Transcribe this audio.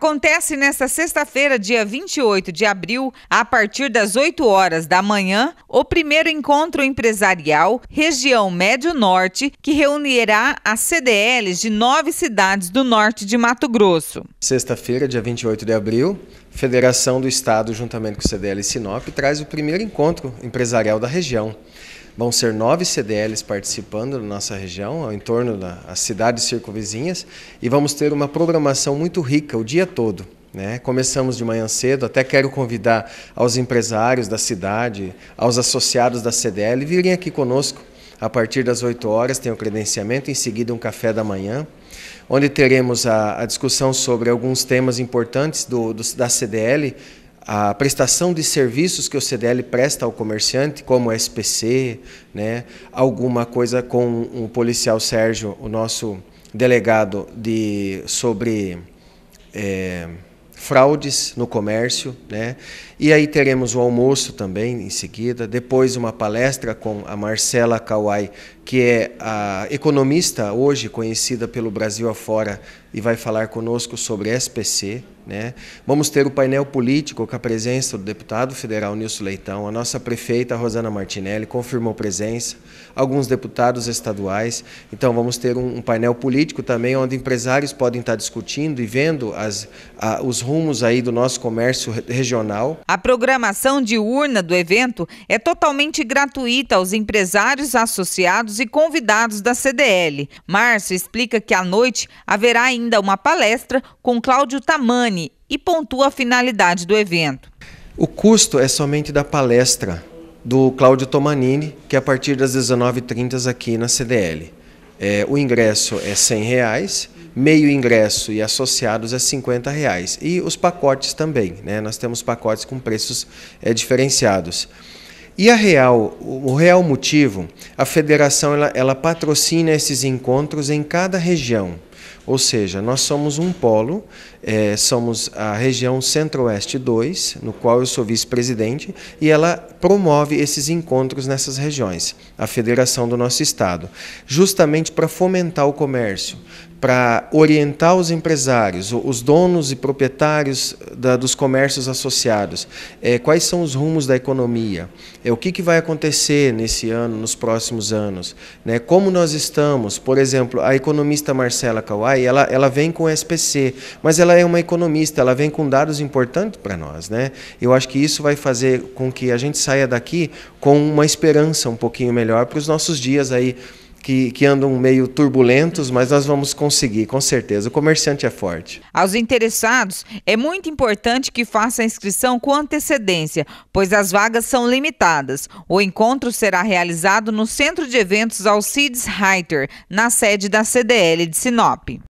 Acontece nesta sexta-feira, dia 28 de abril, a partir das 8 horas da manhã, o primeiro encontro empresarial Região Médio Norte, que reunirá as CDLs de nove cidades do norte de Mato Grosso. Sexta-feira, dia 28 de abril, Federação do Estado, juntamente com o CDL Sinop, traz o primeiro encontro empresarial da região. Vão ser nove CDLs participando na nossa região, em torno das cidades circunvizinhas, e vamos ter uma programação muito rica o dia todo. Né? Começamos de manhã cedo, até quero convidar aos empresários da cidade, aos associados da CDL, virem aqui conosco. A partir das 8 horas tem o credenciamento, em seguida um café da manhã, onde teremos a, a discussão sobre alguns temas importantes do, do, da CDL, a prestação de serviços que o CDL presta ao comerciante, como SPC, né, alguma coisa com o policial Sérgio, o nosso delegado de sobre é, fraudes no comércio, né? E aí teremos o almoço também em seguida, depois uma palestra com a Marcela Kawai, que é a economista hoje conhecida pelo Brasil afora e vai falar conosco sobre SPC, né? Vamos ter o painel político com a presença do deputado federal Nilson Leitão, a nossa prefeita Rosana Martinelli confirmou presença, alguns deputados estaduais. Então vamos ter um, um painel político também onde empresários podem estar discutindo e vendo as, a, os rumos aí do nosso comércio regional. A programação diurna do evento é totalmente gratuita aos empresários associados e convidados da CDL. Márcio explica que à noite haverá ainda uma palestra com Cláudio Tamani e pontua a finalidade do evento. O custo é somente da palestra do Cláudio Tomanini, que é a partir das 19h30 aqui na CDL. É, o ingresso é R$ 100,00. meio ingresso e associados é R$ 50,00. E os pacotes também, né? nós temos pacotes com preços é, diferenciados. E a real, o real motivo, a federação ela, ela patrocina esses encontros em cada região. Ou seja, nós somos um polo, é, somos a região Centro-Oeste 2, no qual eu sou vice-presidente, e ela promove esses encontros nessas regiões, a federação do nosso estado, justamente para fomentar o comércio, para orientar os empresários, os donos e proprietários da, dos comércios associados, é, quais são os rumos da economia, é, o que, que vai acontecer nesse ano, nos próximos anos, né, como nós estamos, por exemplo, a economista Marcela Kawai, ela, ela vem com SPC, mas ela é uma economista, ela vem com dados importantes para nós, né? eu acho que isso vai fazer com que a gente saia daqui com uma esperança um pouquinho melhor para os nossos dias aí, que, que, andam meio turbulentos, mas nós vamos conseguir, com certeza. O comerciante é forte. Aos interessados, é muito importante que faça a inscrição com antecedência, pois as vagas são limitadas. O encontro será realizado no Centro de Eventos Alcides Reiter, na sede da CDL de Sinop.